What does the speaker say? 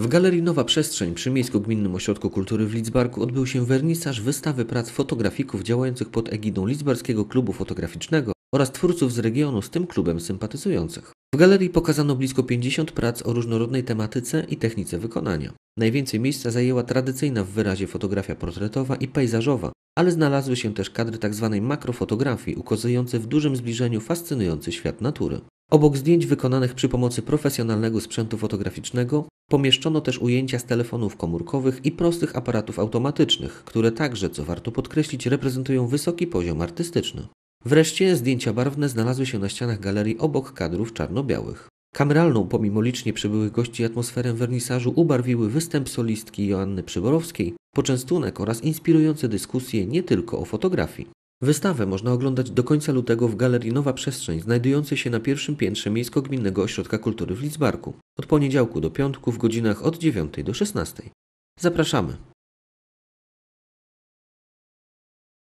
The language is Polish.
W Galerii Nowa Przestrzeń przy Miejsku Gminnym Ośrodku Kultury w Lidzbarku odbył się wernisaż wystawy prac fotografików działających pod egidą Lidzbarskiego Klubu Fotograficznego oraz twórców z regionu z tym klubem sympatyzujących. W galerii pokazano blisko 50 prac o różnorodnej tematyce i technice wykonania. Najwięcej miejsca zajęła tradycyjna w wyrazie fotografia portretowa i pejzażowa, ale znalazły się też kadry tzw. Tak makrofotografii ukazujące w dużym zbliżeniu fascynujący świat natury. Obok zdjęć wykonanych przy pomocy profesjonalnego sprzętu fotograficznego Pomieszczono też ujęcia z telefonów komórkowych i prostych aparatów automatycznych, które także, co warto podkreślić, reprezentują wysoki poziom artystyczny. Wreszcie zdjęcia barwne znalazły się na ścianach galerii obok kadrów czarno-białych. Kameralną, pomimo licznie przybyłych gości, atmosferę wernisażu ubarwiły występ solistki Joanny Przyborowskiej, poczęstunek oraz inspirujące dyskusje nie tylko o fotografii. Wystawę można oglądać do końca lutego w Galerii Nowa Przestrzeń, znajdującej się na pierwszym piętrze Miejsko-Gminnego Ośrodka Kultury w Lidzbarku, od poniedziałku do piątku w godzinach od 9 do 16. Zapraszamy!